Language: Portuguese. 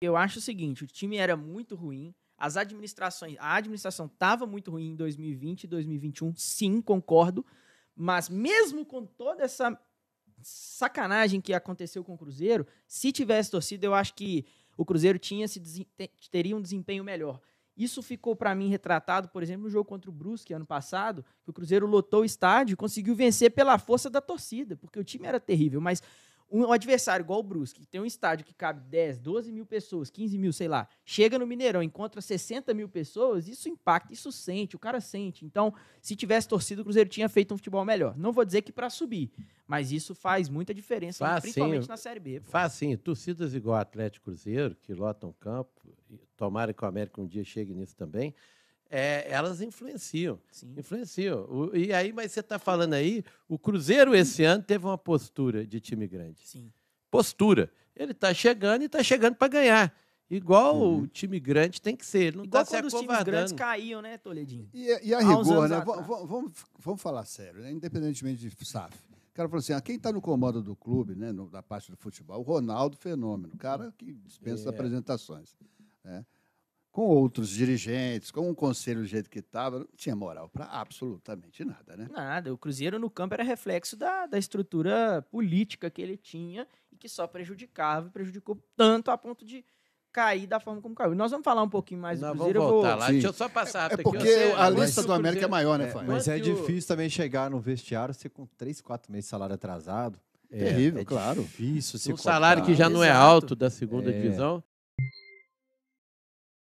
Eu acho o seguinte, o time era muito ruim, as administrações, a administração estava muito ruim em 2020 e 2021, sim, concordo, mas mesmo com toda essa sacanagem que aconteceu com o Cruzeiro, se tivesse torcida, eu acho que o Cruzeiro tinha se teria um desempenho melhor. Isso ficou para mim retratado, por exemplo, no jogo contra o Brusque ano passado, que o Cruzeiro lotou o estádio e conseguiu vencer pela força da torcida, porque o time era terrível, mas um adversário igual o Brusque, que tem um estádio que cabe 10, 12 mil pessoas, 15 mil, sei lá, chega no Mineirão, encontra 60 mil pessoas, isso impacta, isso sente, o cara sente. Então, se tivesse torcido, o Cruzeiro tinha feito um futebol melhor. Não vou dizer que para subir, mas isso faz muita diferença, faz, principalmente sim. na Série B. Pô. Faz sim, torcidas igual Atlético Cruzeiro, que lotam o campo, tomara que o América um dia chegue nisso também, é, elas influenciam. Sim. Influenciam. O, e aí, mas você está falando aí, o Cruzeiro esse ano teve uma postura de time grande. Sim. Postura. Ele está chegando e está chegando para ganhar. Igual uhum. o time grande tem que ser. Ele não Igual tá quando se os times grandes caíam, né, Toledinho? E, é, e a é rigor, né? Vamos, vamos falar sério, né? Independentemente de SAF. O cara falou assim: ah, quem está no comando do clube, né? No, da parte do futebol, o Ronaldo Fenômeno, o cara que dispensa é. apresentações. Né? com outros dirigentes, com o conselho do jeito que estava, não tinha moral para absolutamente nada, né? Nada. O Cruzeiro no campo era reflexo da, da estrutura política que ele tinha e que só prejudicava, prejudicou tanto a ponto de cair da forma como caiu. Nós vamos falar um pouquinho mais Nós do Cruzeiro. Vamos voltar vou... lá. Sim. Deixa eu só passar. É, é porque a lista do América é maior, né, é, Fábio? Mas é difícil também chegar no vestiário ser com três, quatro meses de salário atrasado. É, terrível, é claro. Difícil se um cortar. salário que já não é alto da segunda é. divisão.